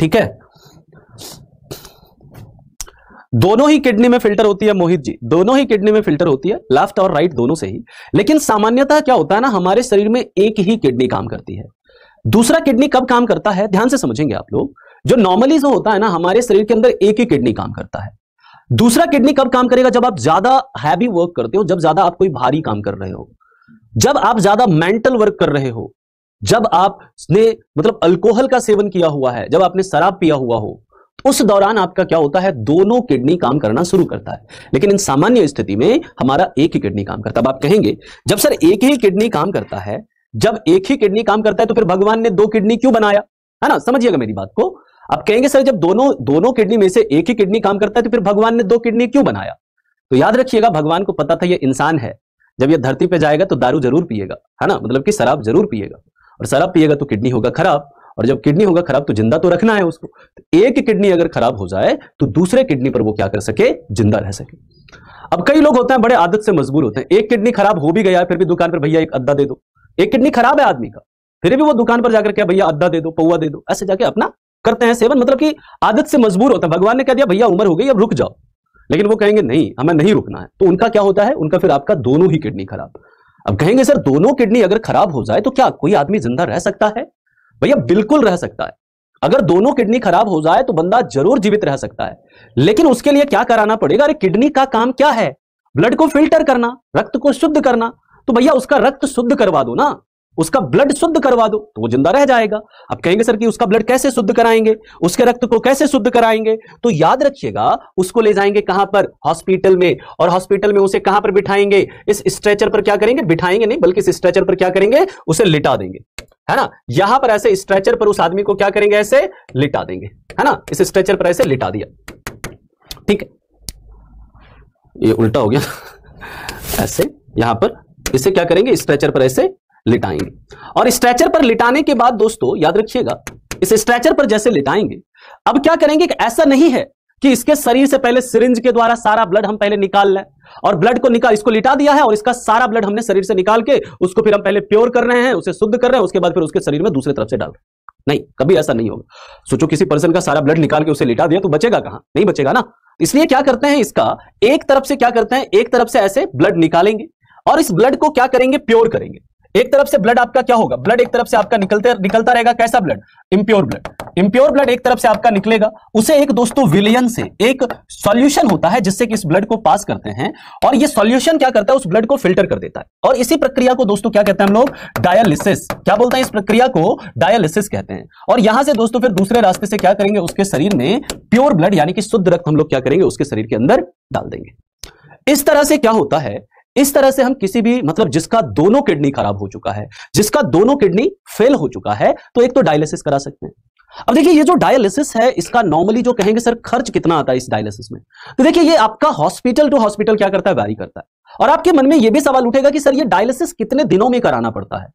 ठीक है दोनों ही किडनी में फिल्टर होती है मोहित जी दोनों ही किडनी में फिल्टर होती है लेफ्ट और राइट दोनों से ही लेकिन सामान्यतः क्या होता है ना हमारे शरीर में एक ही किडनी काम करती है दूसरा किडनी कब काम करता है ध्यान से समझेंगे आप लोग जो नॉर्मली जो होता है ना हमारे शरीर के अंदर एक ही किडनी काम करता है दूसरा किडनी कब काम करेगा जब आप ज्यादा हैवी वर्क करते हो जब ज्यादा आप कोई भारी काम कर रहे हो जब आप ज्यादा मेंटल वर्क कर रहे हो जब आपने मतलब अल्कोहल का सेवन किया हुआ है जब आपने शराब पिया हुआ हो तो उस दौरान आपका क्या होता है दोनों किडनी काम करना शुरू करता है लेकिन इन सामान्य स्थिति में हमारा एक ही किडनी काम करता है अब आप कहेंगे जब सर एक ही किडनी काम करता है जब एक ही किडनी काम करता है तो फिर भगवान ने दो किडनी क्यों बनाया है ना समझिएगा मेरी बात को आप कहेंगे सर जब दोनों दोनों किडनी में से एक ही किडनी काम करता है तो फिर भगवान ने दो किडनी क्यों बनाया तो याद रखिएगा भगवान को पता था यह इंसान है जब यह धरती पर जाएगा तो दारू जरूर पिएगा है ना मतलब कि शराब जरूर पिएगा और शराब पिएगा तो किडनी होगा खराब और जब किडनी होगा खराब तो जिंदा तो रखना है उसको तो एक किडनी अगर खराब हो जाए तो दूसरे किडनी पर वो क्या कर सके जिंदा रह सके अब कई लोग होते हैं बड़े आदत से मजबूर होते हैं एक किडनी खराब हो भी गया फिर भी दुकान पर भैया एक अद्दा दे दो एक किडनी खराब है आदमी का फिर भी वो दुकान पर जाकर क्या भैया अद्दा दे दो पौवा दे दो ऐसे जाके अपना करते हैं सेवन मतलब कि आदत से मजबूर होता है भगवान ने कह दिया भैया उम्र हो गई अब रुक जाओ लेकिन वो कहेंगे नहीं हमें नहीं रुकना है तो उनका क्या होता है उनका फिर आपका दोनों ही किडनी खराब अब कहेंगे सर दोनों किडनी अगर खराब हो जाए तो क्या कोई आदमी जिंदा रह सकता है भैया बिल्कुल रह सकता है अगर दोनों किडनी खराब हो जाए तो बंदा जरूर जीवित रह सकता है लेकिन उसके लिए क्या कराना पड़ेगा अरे किडनी का काम क्या है ब्लड को फिल्टर करना रक्त को शुद्ध करना तो भैया उसका रक्त शुद्ध करवा दो ना उसका ब्लड शुद्ध करवा दो तो वो जिंदा रह जाएगा अब कहेंगे सर कि उसका ब्लड कैसे शुद्ध कराएंगे उसके रक्त को कैसे शुद्ध कराएंगे तो याद रखिएगा उसको ले जाएंगे कहां पर हॉस्पिटल में और हॉस्पिटल में उसे कहां पर बिठाएंगे इस स्ट्रेचर पर क्या करेंगे बिठाएंगे नहीं बल्कि इस स्ट्रेचर पर क्या करेंगे उसे लिटा देंगे है ना यहां पर ऐसे स्ट्रेचर पर उस आदमी को क्या करेंगे ऐसे लिटा देंगे है ना इस स्ट्रेचर पर ऐसे लिटा दिया ठीक है ये उल्टा हो गया ऐसे यहां पर इसे क्या करेंगे स्ट्रेचर पर ऐसे लिटाएंगे और स्ट्रेचर पर लिटाने के बाद दोस्तों याद रखिएगा इस स्ट्रेचर पर जैसे लिटाएंगे अब क्या करेंगे कि ऐसा नहीं है कि इसके शरीर से पहले सिरिंज के द्वारा सारा ब्लड हम पहले निकाल लें और ब्लड को निकाल इसको लिटा दिया है और इसका सारा ब्लड हमने शरीर से निकाल के उसको फिर हम पहले प्योर कर रहे हैं उसे शुद्ध कर रहे हैं उसके बाद फिर उसके शरीर में दूसरे तरफ से डाल रहे हैं नहीं कभी ऐसा नहीं होगा सोचो किसी पर्सन का सारा ब्लड निकाल के उसे लिटा दिया तो बचेगा कहां नहीं बचेगा ना इसलिए क्या करते हैं इसका एक तरफ से क्या करते हैं एक तरफ से ऐसे ब्लड निकालेंगे और इस ब्लड को क्या करेंगे प्योर करेंगे एक तरफ से ब्लड आपका क्या होगा ब्लड एक तरफ से आपका निकलते निकलता रहेगा कैसा blood impure blood impure blood एक तरफ से आपका निकलेगा उसे एक दोस्तों विलियन से एक सॉल्यूशन होता है जिससे कि इस ब्लड को पास करते हैं और ये सॉल्यूशन क्या करता है उस ब्लड को फिल्टर कर देता है और इसी प्रक्रिया को दोस्तों क्या कहते हैं हम लोग डायलिसिस क्या बोलते हैं इस प्रक्रिया को डायलिसिस कहते हैं और यहां से दोस्तों फिर दूसरे रास्ते से क्या करेंगे उसके शरीर में प्योर ब्लड यानी कि शुद्ध रक्त हम लोग क्या करेंगे उसके शरीर के अंदर डाल देंगे इस तरह से क्या होता है इस तरह से हम किसी भी मतलब जिसका दोनों किडनी खराब हो चुका है जिसका दोनों किडनी फेल हो चुका है तो एक तो डायलिसिस करा सकते हैं अब देखिए ये जो डायलिसिस है इसका नॉर्मली जो कहेंगे सर खर्च कितना आता है इस डायलिसिस में तो देखिए ये आपका हॉस्पिटल टू हॉस्पिटल क्या करता है वैरी करता है और आपके मन में ये भी सवाल उठेगा कि सर ये डायलिसिस कितने दिनों में कराना पड़ता है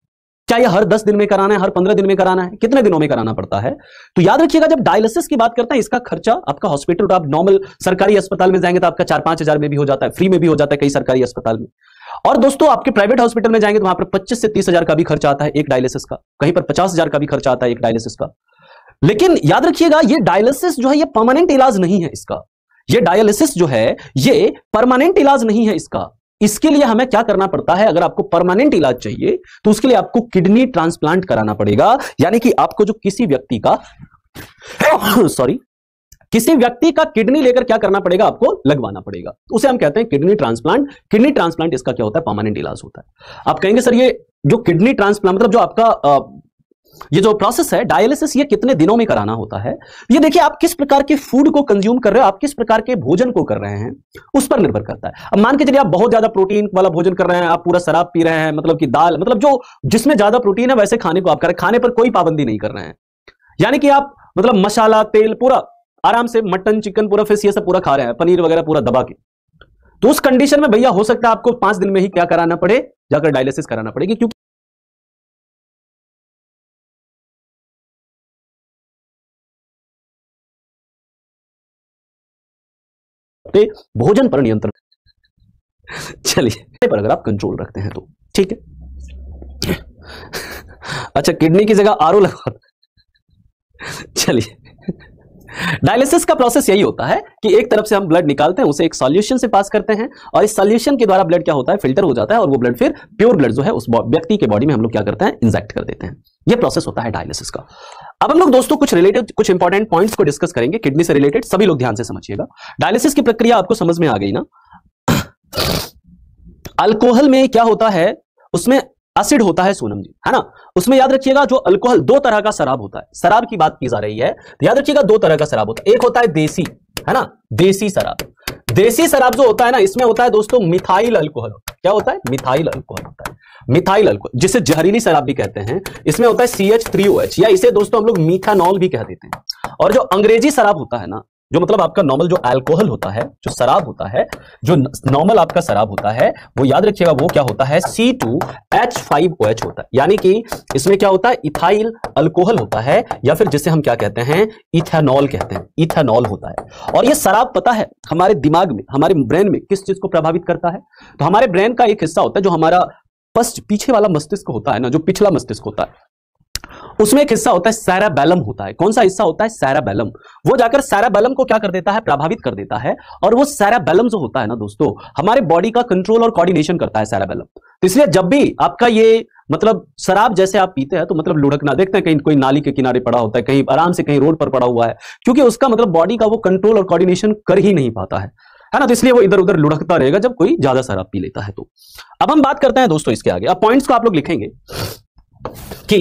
चाहे हर दस दिन में कराना है हर पंद्रह दिन में कराना है कितने दिनों में कराना पड़ता है तो याद रखिएगा जब डायलिसिस की बात करते हैं इसका खर्चा आपका हॉस्पिटल तो आप नॉर्मल सरकारी अस्पताल में जाएंगे तो आपका चार पांच हजार में भी हो जाता है फ्री में भी हो जाता है कई सरकारी अस्पताल में और दोस्तों आपके प्राइवेट हॉस्पिटल में जाएंगे तो वहां पर पच्चीस से तीस हजार का भी खर्चा आता है एक डायलिसिस का कहीं पर पचास हजार का भी खर्चा आता है एक डायलिसिस का लेकिन याद रखिएगा ये डायलिसिस जो है ये परमानेंट इलाज नहीं है इसका ये डायलिसिस जो है ये परमानेंट इलाज नहीं है इसका इसके लिए हमें क्या करना पड़ता है अगर आपको परमानेंट इलाज चाहिए तो उसके लिए आपको किडनी ट्रांसप्लांट कराना पड़ेगा यानी कि आपको जो किसी व्यक्ति का सॉरी किसी व्यक्ति का किडनी लेकर क्या करना पड़ेगा आपको लगवाना पड़ेगा तो उसे हम कहते हैं किडनी ट्रांसप्लांट किडनी ट्रांसप्लांट इसका क्या होता है परमानेंट इलाज होता है आप कहेंगे सर ये जो किडनी ट्रांसप्लांट मतलब जो आपका ये जो प्रोसेस है डायलिसिस ये कितने दिनों में कराना होता है ये देखिए आप किस प्रकार के फूड को कंज्यूम कर रहे हो आप किस प्रकार के भोजन को कर रहे हैं उस पर निर्भर करता है अब मान के चलिए आप बहुत ज्यादा प्रोटीन वाला भोजन कर रहे हैं आप पूरा शराब पी रहे हैं मतलब कि दाल मतलब जो जिसमें ज्यादा प्रोटीन है वैसे खाने को आप कर रहे खाने पर कोई पाबंदी नहीं कर रहे हैं यानी कि आप मतलब मसाला तेल पूरा आराम से मटन चिकन पूरा फिश ये सब पूरा खा रहे हैं पनीर वगैरह पूरा दबा के तो उस कंडीशन में भैया हो सकता है आपको पांच दिन में ही क्या कराना पड़े जाकर डायलिसिस कराना पड़ेगी क्योंकि पे भोजन पर नियंत्रण चलिए पर अगर आप कंट्रोल रखते हैं तो ठीक है अच्छा किडनी की जगह आर लगा चलिए डायलिसिस का प्रोसेस यही होता है कि एक तरफ से हम ब्लड निकालते हैं उसे एक सॉल्यूशन से पास करते हैं और इस सॉल्यूशन के द्वारा ब्लड क्या होता है फिल्टर हो जाता है और वो ब्लड फिर प्योर ब्लड जो है उस व्यक्ति के बॉडी में हम लोग क्या करते हैं इंजेक्ट कर देते हैं ये प्रोसेस होता है डायलिसिस का अब हम लोग दोस्तों कुछ रिलेटेड कुछ इंपॉर्टेंट पॉइंट्स को डिस्कस करेंगे किडनी से रिलेटेड सभी लोग ध्यान से समझिएगा डायलिसिस की प्रक्रिया आपको समझ में आ गई ना अल्कोहल में क्या होता है उसमें एसिड होता है सोनम जी है ना उसमें याद रखिएगा जो अल्कोहल दो तरह का शराब होता है शराब की बात की जा रही है तो याद रखिएगा दो तरह का शराब होता है एक होता है देसी है ना देसी शराब देसी शराब जो होता है ना इसमें होता है दोस्तों मिथाइल अल्कोहल क्या होता है मिथाइल अल्कोहल मिथाइल अल्कोहल जिसे जहरीली शराब भी कहते हैं इसमें होता है C H three O H या इसे दोस्तों हम लोग मीथानॉल भी कह देते हैं और जो अंग्रेजी शराब होता है ना जो मतलब आपका नॉर्मल जो अल्कोहल होता है जो शराब होता है जो नॉर्मल आपका शराब होता है वो याद रखिएगा वो क्या होता है C two H five O H होता है यानी कि इसमें क्या होता है इथाइल अल्कोहल होता है या फिर जिसे हम क्या कहते हैं इथेनॉल कहते हैं इथेनॉल होता है और ये शराब पता है हमारे दिमाग में हमारे ब्रेन में किस चीज को प्रभावित करता है तो हमारे ब्रेन का एक हिस्सा होता है जो हमारा फर्स्ट पीछे वाला मस्तिष्क होता है ना जो पिछला मस्तिष्क होता है उसमें एक हिस्सा होता है सैराबैलम होता है कौन सा हिस्सा होता है सैराबैलम वो जाकर सैराबैलम को क्या कर देता है प्रभावित कर देता है और वो सैराबैलम जो होता है ना दोस्तों हमारे बॉडी का कंट्रोल और कोऑर्डिनेशन करता है सैराबैलम तो इसलिए जब भी आपका ये मतलब शराब जैसे आप पीते हैं तो मतलब लुढ़कना देखते हैं कहीं कोई नाली के किनारे पड़ा होता है कहीं आराम से कहीं रोड पर पड़ा हुआ है क्योंकि उसका मतलब बॉडी का वो कंट्रोल और कोऑर्डिनेशन कर ही नहीं पाता है है ना तो इसलिए वो इधर उधर लुढ़कता रहेगा जब कोई ज्यादा शराब पी लेता है तो अब हम बात करते हैं दोस्तों इसके आगे अब पॉइंट्स को आप लोग लिखेंगे कि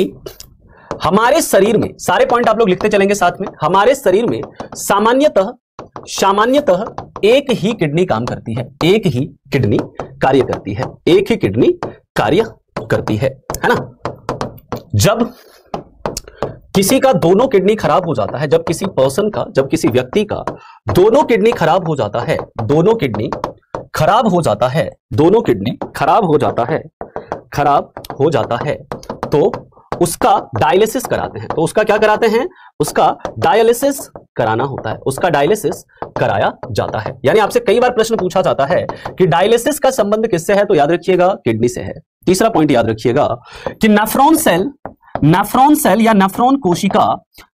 हमारे शरीर में सारे पॉइंट आप लोग लिखते चलेंगे साथ में हमारे शरीर में सामान्यतः सामान्यतः एक ही किडनी काम करती है एक ही किडनी कार्य करती है एक ही किडनी कार्य करती है है ना जब किसी का दोनों किडनी खराब हो जाता है जब किसी पर्सन का जब किसी व्यक्ति का दोनों किडनी खराब हो जाता है दोनों किडनी खराब हो जाता है दोनों किडनी खराब हो जाता है खराब हो जाता है तो उसका डायलिसिस कराते हैं तो उसका क्या कराते हैं उसका डायलिसिस कराना होता है उसका डायलिसिस कराया जाता है यानी आपसे कई बार प्रश्न पूछा जाता है कि डायलिसिस का संबंध किससे है तो याद रखिएगा किडनी से है तीसरा पॉइंट याद रखिएगा कि नेफ्रॉन सेल नेफ्रॉन सेल या नेफ्रॉन कोशिका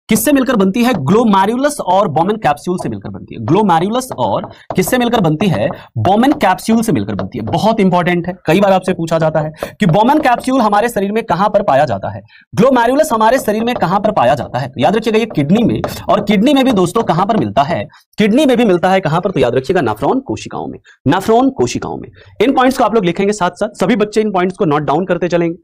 किससे मिलकर बनती है ग्लोमैरुलस और बॉमेन कैप्सूल से मिलकर बनती है ग्लोमैरुलस और किससे मिलकर बनती है बॉमेन कैप्सूल से मिलकर बनती है बहुत इंपॉर्टेंट है कई बार आपसे पूछा जाता है कि बॉमेन कैप्सूल हमारे शरीर में कहां पर पाया जाता है ग्लोमैरुलस हमारे शरीर में कहां पर पाया जाता है तो याद रखिएगा ये किडनी में और किडनी में भी दोस्तों कहां पर मिलता है किडनी में भी मिलता है कहां पर तो याद रखिएगा नाफ्रॉन कोशिकाओं में नाफ्रॉन कोशिकाओं में इन पॉइंट्स को आप लोग लिखेंगे साथ साथ सभी बच्चे इन पॉइंट्स को नोट डाउन करते चलेंगे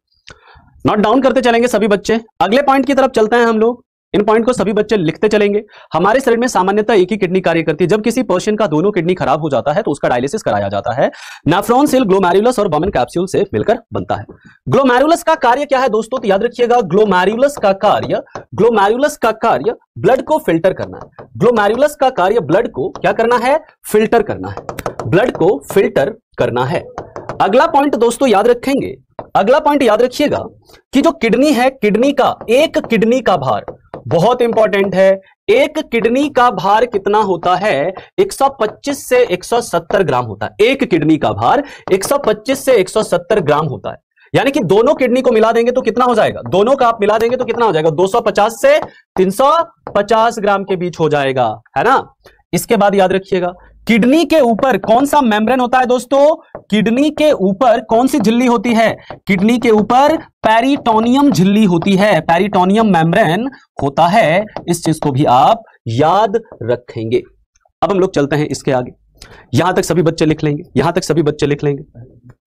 नॉट डाउन करते चलेंगे सभी बच्चे अगले पॉइंट की तरफ चलते हैं हम लोग इन पॉइंट को सभी बच्चे लिखते चलेंगे हमारे शरीर में सामान्यतः एक ही किडनी कार्य करती है जब किसी पर्सन का दोनों किडनी खराब हो जाता है तो उसका डायलिसिस कराया जाता है नेफ्रॉन सेल ग्लोमेरुलस और बमन कैप्सूल से मिलकर बनता है ग्लोमेरुलस का कार्य क्या है दोस्तों तो याद रखिएगा ग्लोमेरुलस का कार्य ग्लोमेरुलस का कार्य ब्लड को फिल्टर करना है ग्लोमेरुलस का कार्य ब्लड को क्या करना है फिल्टर करना है ब्लड को फिल्टर करना है अगला पॉइंट दोस्तों याद रखेंगे अगला पॉइंट याद रखिएगा कि जो किडनी है किडनी का एक किडनी का भार बहुत इंपॉर्टेंट है एक किडनी का भार कितना होता है 125 से 170 ग्राम होता है एक किडनी का भार 125 से 170 ग्राम होता है यानी कि दोनों किडनी को मिला देंगे तो कितना हो जाएगा दोनों का आप मिला देंगे तो कितना हो जाएगा 250 से 350 ग्राम के बीच हो जाएगा है ना इसके बाद याद रखिएगा किडनी के ऊपर कौन सा मेम्ब्रेन होता है दोस्तों किडनी के ऊपर कौन सी झिल्ली होती है किडनी के ऊपर पैरिटोनियम झिल्ली होती है पैरिटोनियम मेम्ब्रेन होता है इस चीज को भी आप याद रखेंगे अब हम लोग चलते हैं इसके आगे यहां तक सभी बच्चे लिख लेंगे यहां तक सभी बच्चे लिख लेंगे